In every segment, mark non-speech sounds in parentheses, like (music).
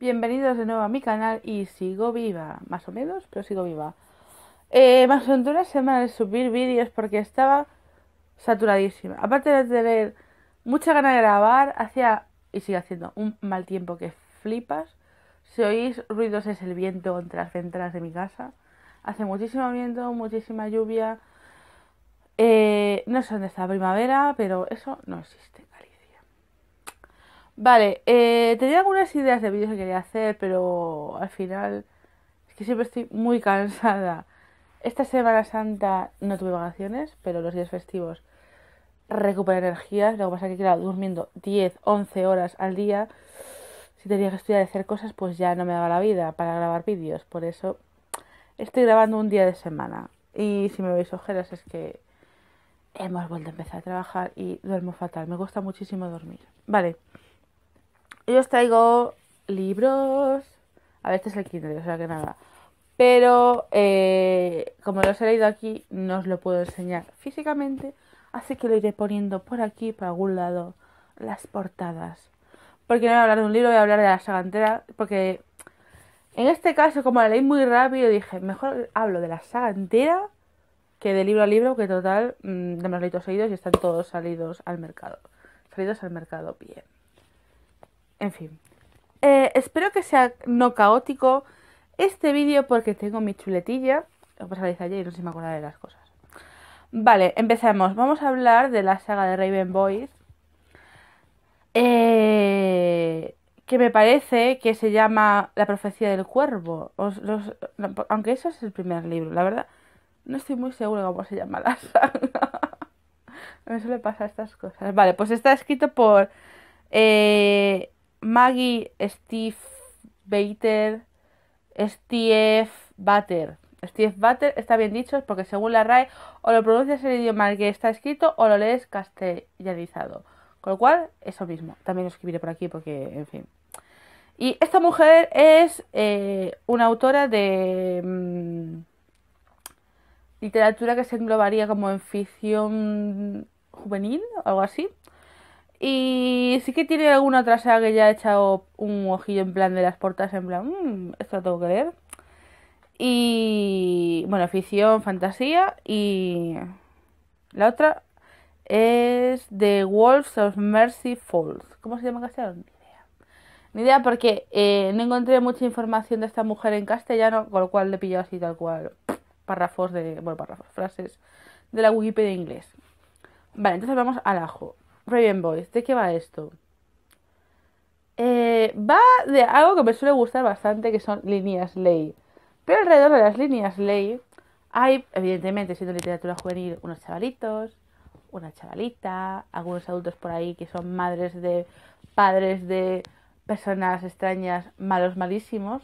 Bienvenidos de nuevo a mi canal y sigo viva, más o menos, pero sigo viva. más o menos semana de subir vídeos porque estaba saturadísima. Aparte de tener mucha ganas de grabar, hacía y sigue haciendo un mal tiempo que flipas. Si oís ruidos es el viento contra las ventanas de mi casa. Hace muchísimo viento, muchísima lluvia. Eh, no sé dónde está la primavera, pero eso no existe. Vale, eh, tenía algunas ideas de vídeos que quería hacer, pero al final es que siempre estoy muy (laughs) cansada. Esta Semana Santa no tuve vacaciones, pero los días festivos recupero energías. Lo que pasa es que, he quedado durmiendo 10, 11 horas al día, si tenía que estudiar y hacer cosas, pues ya no me daba la vida para grabar vídeos. Por eso estoy grabando un día de semana. Y si me veis ojeras es que hemos vuelto a empezar a trabajar y duermo fatal. Me gusta muchísimo dormir. Vale. Yo os traigo libros. A ver, este es el Kindle, o sea que nada. Pero eh, como los he leído aquí, no os lo puedo enseñar físicamente. Así que lo iré poniendo por aquí, por algún lado, las portadas. Porque no voy a hablar de un libro, voy a hablar de la saga entera. Porque en este caso, como la leí muy rápido, dije, mejor hablo de la saga entera que de libro a libro, que total, de mm, los leitos y están todos salidos al mercado. Salidos al mercado, bien. En fin. Eh, espero que sea no caótico este vídeo porque tengo mi chuletilla. Lo pasaréis ayer y no se me acordaré de las cosas. Vale, empezamos. Vamos a hablar de la saga de Raven Boys. Eh, que me parece que se llama La profecía del cuervo. aunque eso es el primer libro, la verdad. No estoy muy segura cómo se llama la (laughs) saga. me suele pasar estas cosas. Vale, pues está escrito por eh, Maggie Steve Bater, Steve Bater Steve Butter está bien dicho porque según la RAE o lo pronuncias el idioma en que está escrito o lo lees castellanizado. Con lo cual, eso mismo. También lo escribiré por aquí porque, en fin. Y esta mujer es eh, una autora de mm, literatura que se englobaría como en ficción juvenil, algo así. Y sí que tiene alguna otra saga que ya he echado un ojillo en plan de las portas, en plan, mm, esto lo tengo que ver. Y bueno, ficción, fantasía y la otra es The Wolves of Mercy Falls. ¿Cómo se llama en castellano? Ni idea. Ni idea porque eh, no encontré mucha información de esta mujer en castellano, con lo cual le he pillado así tal cual párrafos de, bueno, párrafos, frases de la Wikipedia en inglés. Vale, entonces vamos al ajo. Raven Boys, ¿de qué va esto? Eh, va de algo que me suele gustar bastante, que son líneas ley. Pero alrededor de las líneas ley hay, evidentemente, siendo literatura juvenil, unos chavalitos, una chavalita, algunos adultos por ahí que son madres de padres de personas extrañas, malos, malísimos.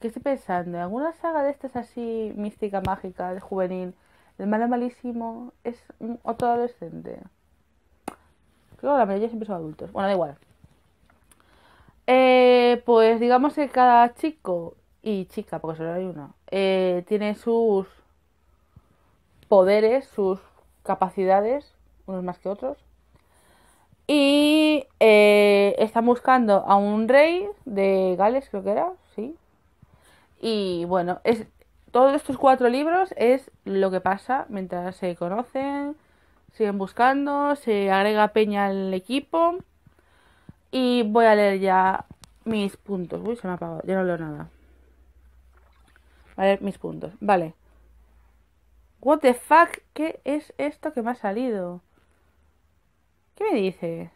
¿Qué estoy pensando? ¿Alguna saga de estas así mística, mágica, de juvenil? El malo malísimo es un otro adolescente. Creo que la mayoría siempre son adultos. Bueno, da igual. Eh, pues digamos que cada chico y chica, porque solo hay una, eh, tiene sus poderes, sus capacidades, unos más que otros. Y eh, están buscando a un rey de Gales, creo que era, sí. Y bueno, es, todos estos cuatro libros es lo que pasa mientras se conocen, siguen buscando, se agrega Peña al equipo y voy a leer ya mis puntos. Uy, se me ha apagado, ya no leo nada. A leer mis puntos. Vale. What the fuck, ¿qué es esto que me ha salido? ¿Qué me dice?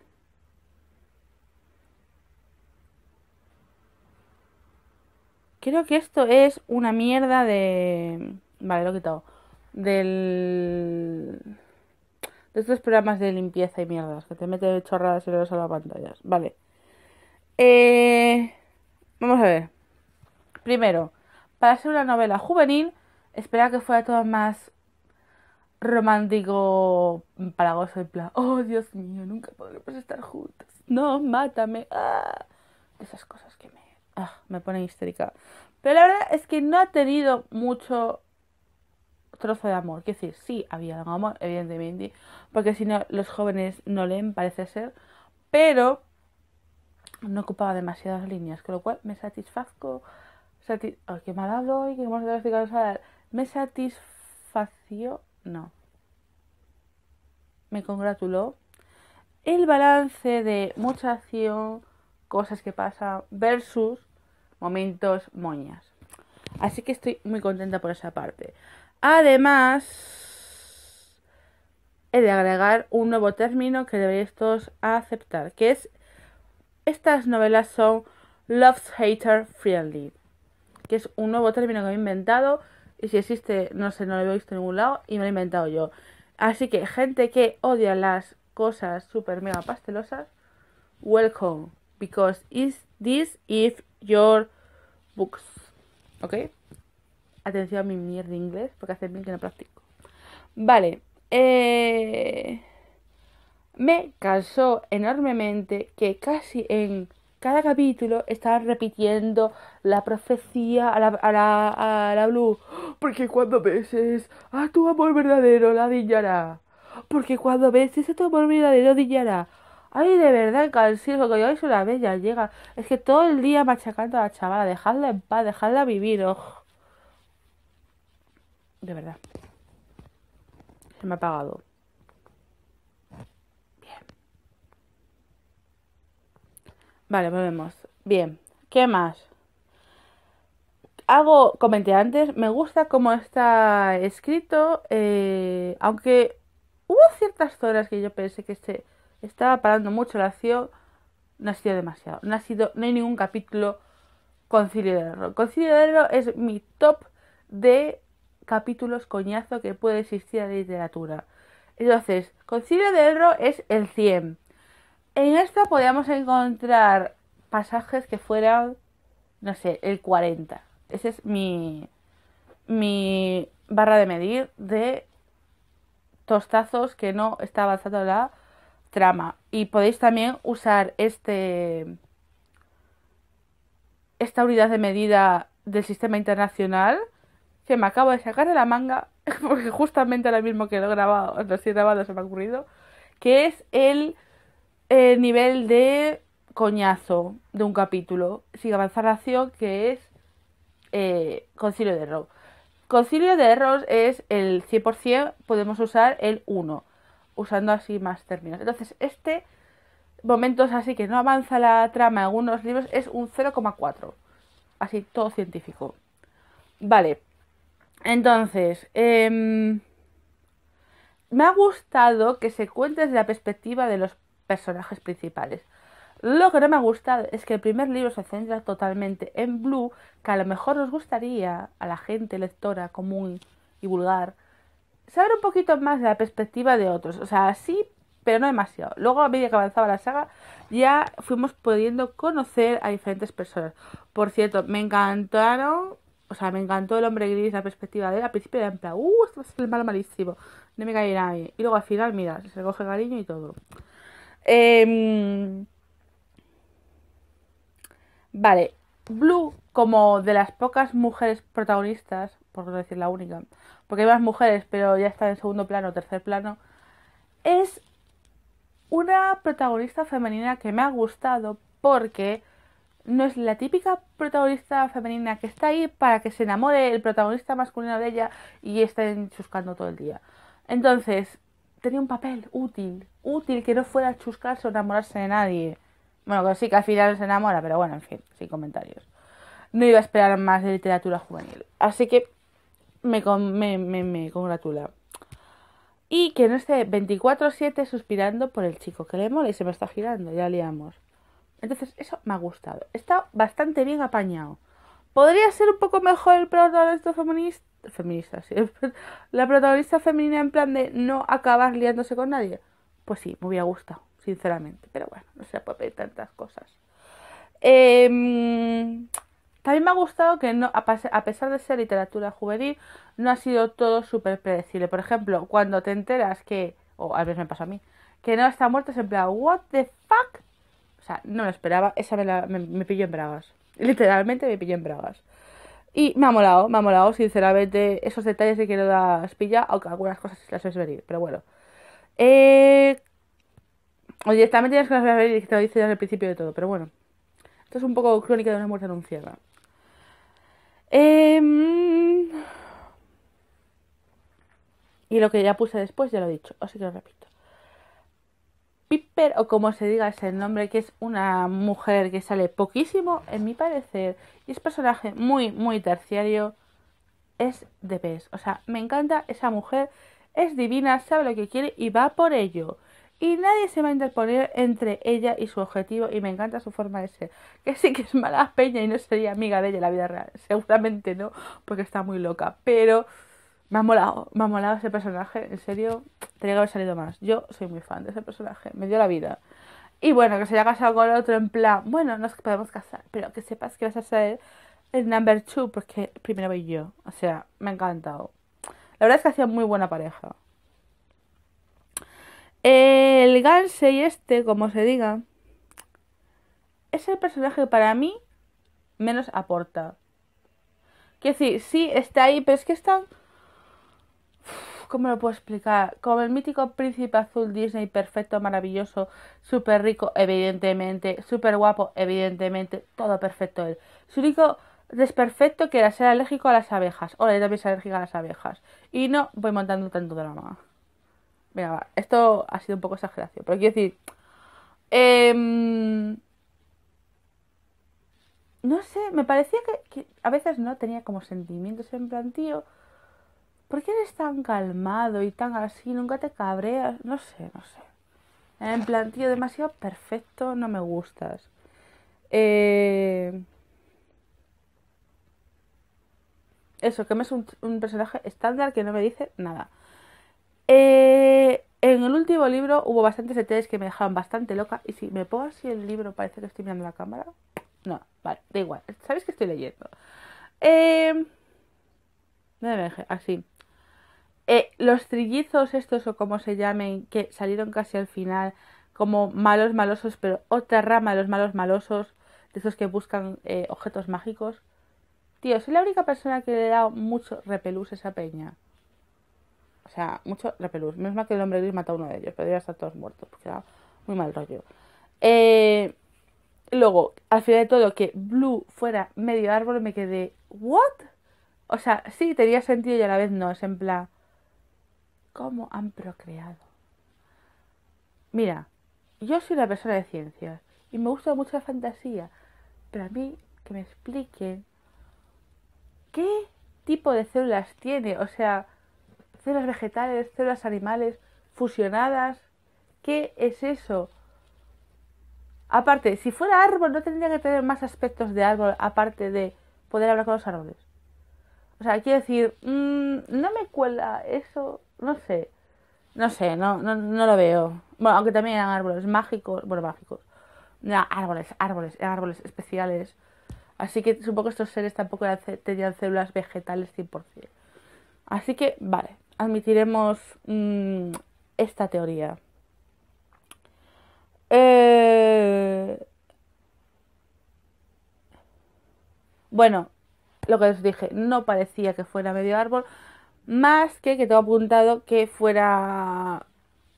Creo que esto es una mierda de... Vale, lo he quitado. Del... Estos programas de limpieza y mierdas, que te mete chorradas y le a las pantallas. Vale. Eh, vamos a ver. Primero, para ser una novela juvenil, esperaba que fuera todo más romántico, palagoso, y plan, oh Dios mío, nunca podremos estar juntos. No, mátame. Ah, esas cosas que me, ah, me ponen histérica. Pero la verdad es que no ha tenido mucho trozo de amor. Quiero decir, sí había algo amor, evidentemente, porque si no, los jóvenes no leen, parece ser, pero no ocupaba demasiadas líneas, con lo cual me satisfazco. que mal hablo hoy, qué este Me satisfació, no. Me congratuló el balance de mucha acción, cosas que pasan, versus momentos moñas. Así que estoy muy contenta por esa parte. Además, he de agregar un nuevo término que deberéis todos aceptar, que es estas novelas son Love's Hater Friendly, que es un nuevo término que he inventado y si existe, no sé, no lo he visto en ningún lado y me lo he inventado yo. Así que gente que odia las cosas super mega pastelosas, welcome, because is this if your books, ¿ok? Atención a mi mierda de inglés, porque hace bien que no practico. Vale. Eh, me cansó enormemente que casi en cada capítulo estaban repitiendo la profecía a la, a la, Blue. Porque cuando beses a ah, tu amor verdadero la diñará Porque cuando beses a ah, tu amor verdadero diñará Ay, de verdad, lo que yo soy una bella llega. Es que todo el día machacando a la chavala, dejadla en paz, dejadla vivir, ojo. De verdad. Se me ha apagado. Bien. Vale, volvemos. Bien. ¿Qué más? hago comenté antes. Me gusta cómo está escrito. Eh, aunque hubo ciertas horas que yo pensé que se estaba parando mucho la acción. No ha sido demasiado. No ha sido. No hay ningún capítulo de error es mi top de capítulos coñazo que puede existir en la literatura. Entonces, Concilio de error es el 100. En esto podríamos encontrar pasajes que fueran, no sé, el 40. Ese es mi, mi barra de medir de tostazos que no está avanzando la trama. Y podéis también usar este esta unidad de medida del sistema internacional que me acabo de sacar de la manga, (laughs) porque justamente ahora mismo que lo he grabado, lo estoy grabado se me ha ocurrido, que es el, eh, nivel de coñazo de un capítulo, sin avanzar la acción, que es eh, Concilio de error Concilio de error es el 100%, podemos usar el 1, usando así más términos. Entonces, este momentos así que no avanza la trama en algunos libros es un 0,4. Así, todo científico. Vale. Entonces, em, me ha gustado que se cuente desde la perspectiva de los personajes principales. Lo que no me ha gustado es que el primer libro se centra totalmente en Blue, que a lo mejor nos gustaría a la gente lectora común y vulgar saber un poquito más de la perspectiva de otros. O sea, sí, pero no demasiado. Luego, a medida que avanzaba la saga, ya fuimos pudiendo conocer a diferentes personas. Por cierto, me encantaron o sea, me encantó el hombre gris, la perspectiva de él. Al principio era en plan, uh, esto es el mal malísimo, no me cae nadie. Y luego al final, mira, se coge cariño y todo. Em, vale, Blue, como de las pocas mujeres protagonistas, por no decir la única, porque hay más mujeres, pero ya está en segundo plano, tercer plano, es una protagonista femenina que me ha gustado porque no es la típica protagonista femenina que está ahí para que se enamore el protagonista masculino de ella y estén chuscando todo el día. Entonces, tenía un papel útil, útil que no fuera chuscarse o enamorarse de nadie. Bueno, que sí que al final se enamora, pero bueno, en fin, sin comentarios. No iba a esperar más de literatura juvenil. Así que me, me, me, me congratula. Y que no esté 24-7 suspirando por el chico que le mola y se me está girando, ya liamos. Entonces, eso me ha gustado. Está bastante bien apañado. ¿Podría ser un poco mejor el protagonista feminista? Feminista, sí. La protagonista femenina en plan de no acabar liándose con nadie. Pues sí, me hubiera gustado, sinceramente. Pero bueno, no se puede pedir tantas cosas. Em, también me ha gustado que no, a pesar de ser literatura juvenil, no ha sido todo súper predecible. Por ejemplo, cuando te enteras que, o a veces me pasó a mí, que no está muerta, es en plan, ¿What the fuck? sea, no lo esperaba, esa me, me, pilló en bragas. Literalmente me pilló en bragas. Y me ha molado, me ha molado, sinceramente, esos detalles de que no las pilla, aunque algunas cosas las ves venir, pero bueno. Eh, o directamente ya es que las ves venir y te lo dice desde el principio de todo, pero bueno. Esto es un poco crónica de una muerte anunciada. cierre em, y lo que ya puse después ya lo he dicho, así que lo repito. Piper, o como se diga ese nombre, que es una mujer que sale poquísimo, en mi parecer, y es personaje muy, muy terciario, es de pez. O sea, me encanta esa mujer, es divina, sabe lo que quiere y va por ello. Y nadie se va a interponer entre ella y su objetivo, y me encanta su forma de ser. Que sí que es mala peña y no sería amiga de ella en la vida real, seguramente no, porque está muy loca, pero me ha molado, me ha molado ese personaje, en serio, tenía que haber salido más. Yo soy muy fan de ese personaje, me dio la vida. Y bueno, que se haya casado con el otro en plan, bueno, nos podemos casar, pero que sepas que vas a ser el number two, porque primero voy yo. O sea, me ha encantado. La verdad es que hacía muy buena pareja. El y este, como se diga, es el personaje que para mí menos aporta. Quiero decir, sí, está ahí, pero es que están ¿Cómo lo puedo explicar? Como el mítico príncipe azul Disney, perfecto, maravilloso, súper rico, evidentemente, súper guapo, evidentemente, todo perfecto él. Su único desperfecto que era ser alérgico a las abejas. Hola, yo también soy alérgica a las abejas. Y no voy montando tanto drama. Venga, va, esto ha sido un poco exageración, pero quiero decir... Em, no sé, me parecía que, que, a veces no tenía como sentimientos en plan, tío, ¿por qué eres tan calmado y tan así? Nunca te cabreas. No sé, no sé. En plan, tío, demasiado perfecto, no me gustas. Eh, eso, que me es un, personaje estándar que no me dice nada. Eh, en el último libro hubo bastantes detalles que me dejaban bastante loca. Y si me pongo así el libro, parece que estoy mirando la cámara. No, vale, da igual. Sabes que estoy leyendo. Eh... Me dejé así. Eh, los trillizos estos o como se llamen, que salieron casi al final como malos malosos, pero otra rama de los malos malosos, de esos que buscan eh, objetos mágicos. Tío, soy la única persona que le he dado mucho repelús a esa peña. O sea, mucho repelús. Menos mal que el hombre gris mató a uno de ellos, pero ya estar todos muertos, porque era muy mal rollo. Eh, luego, al final de todo, que Blue fuera medio árbol, me quedé, ¿what? O sea, sí, tenía sentido y a la vez no. Es en plan, cómo han procreado. Mira, yo soy una persona de ciencias y me gusta mucho la fantasía, pero a mí que me expliquen qué tipo de células tiene, o sea, células vegetales, células animales, fusionadas, ¿qué es eso? Aparte, si fuera árbol no tendría que tener más aspectos de árbol aparte de poder hablar con los árboles. O sea, quiero decir, mm, no me cuela eso no sé, no sé, no, no, lo veo. Bueno, aunque también eran árboles mágicos, bueno, mágicos. árboles, árboles, eran árboles especiales. Así que supongo que estos seres tampoco tenían células vegetales 100%. Así que, vale, admitiremos mm, esta teoría. Eh, bueno, lo que os dije, no parecía que fuera medio árbol, más que que tengo apuntado que fuera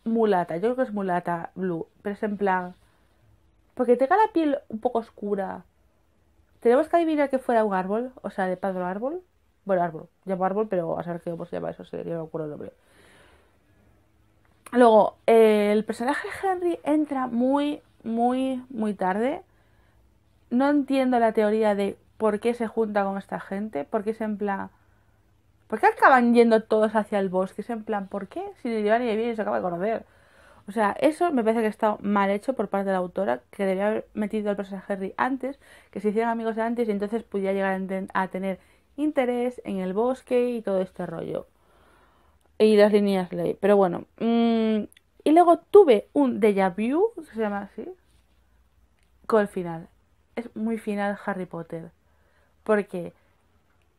mulata. Yo creo que es mulata blue. Pero es en plan. Porque tenga la piel un poco oscura. Tenemos que adivinar que fuera un árbol. O sea, de padre árbol. Bueno, árbol. Llamo árbol, pero a saber qué se llama eso. Sería, me Luego, eh, el personaje Henry entra muy, muy, muy tarde. No entiendo la teoría de por qué se junta con esta gente. Porque es en plan. ¿Por qué acaban yendo todos hacia el bosque? Es en plan, ¿por qué? Si le de bien se acaba de conocer. O sea, eso me parece que está mal hecho por parte de la autora, que debía haber metido al personaje Harry antes, que se hicieran amigos antes y entonces pudiera llegar a tener interés en el bosque y todo este rollo. Y las líneas ley. Pero bueno. Mm, y luego tuve un déjà vu, se llama así, con el final. Es muy final Harry Potter. Porque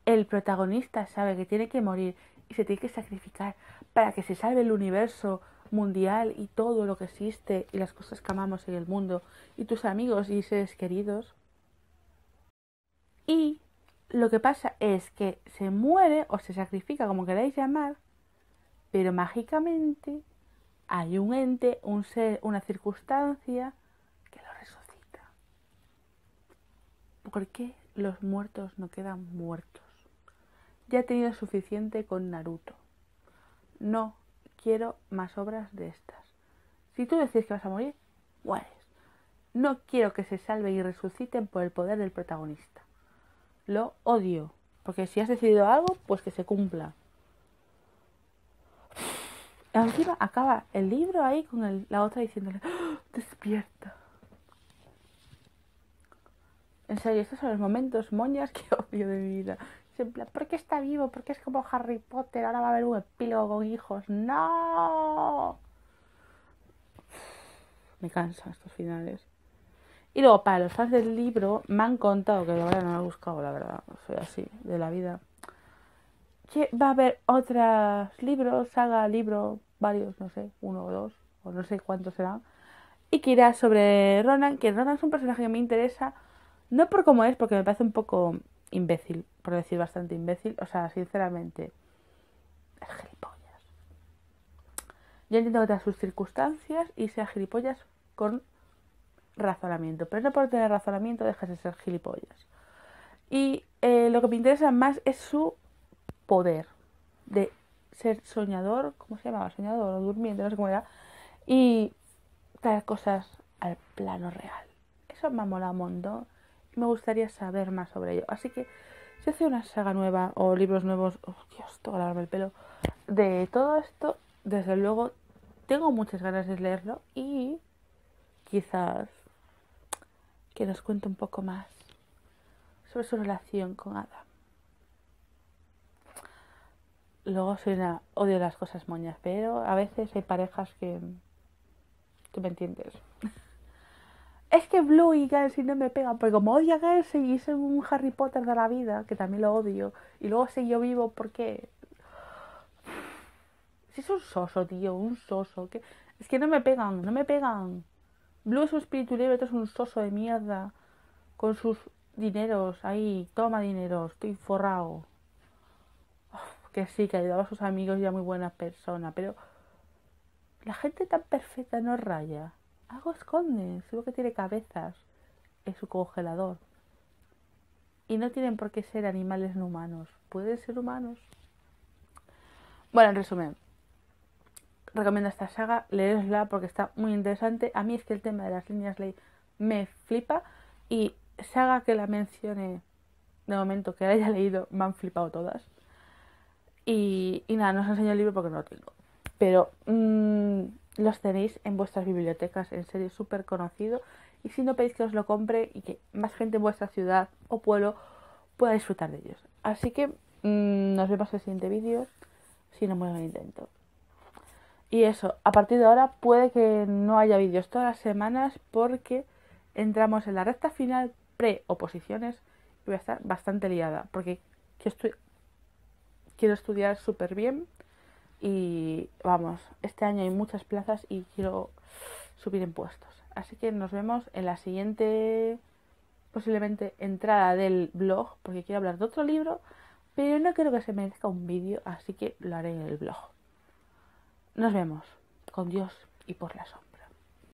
el protagonista sabe que tiene que morir y se tiene que sacrificar para que se salve el universo mundial y todo lo que existe y las cosas que amamos en el mundo y tus amigos y seres queridos. Y lo que pasa es que se muere o se sacrifica, como queráis llamar, pero mágicamente hay un ente, un ser, una circunstancia que lo resucita. ¿Por qué los muertos no quedan muertos? Ya he tenido suficiente con Naruto. No quiero más obras de estas. Si tú decides que vas a morir, mueres. No quiero que se salve y resuciten por el poder del protagonista. Lo odio. Porque si has decidido algo, pues que se cumpla. Encima acaba el libro ahí con la otra diciéndole, ¡Ah! despierta. En serio, estos son los momentos moñas que (laughs) odio de mi vida porque ¿por qué está vivo? ¿Por qué es como Harry Potter? Ahora va a haber un epílogo con hijos. ¡No! Me cansa estos finales. Y luego, para los fans del libro, me han contado, que ahora no lo he buscado, la verdad, soy así, de la vida, que va a haber otros libros, saga, libro, varios, no sé, uno o dos, o no sé cuántos serán, y que irá sobre Ronan, que Ronan es un personaje que me interesa, no por cómo es, porque me parece un poco imbécil, por decir bastante imbécil. O sea, sinceramente, es gilipollas. Yo entiendo que sus circunstancias y sea gilipollas con razonamiento, pero no por tener razonamiento dejas de ser gilipollas. Y eh, lo que me interesa más es su poder de ser soñador, ¿cómo se llamaba? Soñador o durmiente, no sé cómo era, y traer cosas al plano real. Eso me ha molado un montón me gustaría saber más sobre ello. Así que si hace una saga nueva o libros nuevos, oh, Dios, tengo que lavarme el pelo, de todo esto, desde luego tengo muchas ganas de leerlo y quizás que nos cuente un poco más sobre su relación con Ada. Luego soy una, odio las cosas moñas, pero a veces hay parejas que, que me entiendes. (laughs) es que Blue y Gancy no me pegan, porque como odio a y soy un Harry Potter de la vida, que también lo odio, y luego sé yo vivo porque... Si es un soso, tío, un soso. Que... Es que no me pegan, no me pegan. Blue es un espíritu libre, otro es un soso de mierda. Con sus dineros ahí, toma dinero, estoy forrado. que sí, que ayudaba a sus amigos y a muy buena persona, pero... La gente tan perfecta no raya algo esconde, seguro que tiene cabezas en su congelador. Y no tienen por qué ser animales no humanos, pueden ser humanos. Bueno, en resumen, recomiendo esta saga, leedla porque está muy interesante. A mí es que el tema de las líneas ley me flipa y saga que la mencione de momento que la haya leído me han flipado todas. Y, nada, no os enseño el libro porque no lo tengo. Pero mm, los tenéis en vuestras bibliotecas, en serio, súper conocido. Y si no pedís que os lo compre y que más gente en vuestra ciudad o pueblo pueda disfrutar de ellos. Así que mm, nos vemos en el siguiente vídeo, si no muero el intento. Y eso, a partir de ahora puede que no haya vídeos todas las semanas porque entramos en la recta final pre-oposiciones y voy a estar bastante liada porque quiero estudiar súper bien. Y vamos, este año hay muchas plazas y quiero subir en puestos. Así que nos vemos en la siguiente, posiblemente, entrada del blog, porque quiero hablar de otro libro, pero no creo que se merezca un vídeo, así que lo haré en el blog. Nos vemos, con Dios y por la sombra.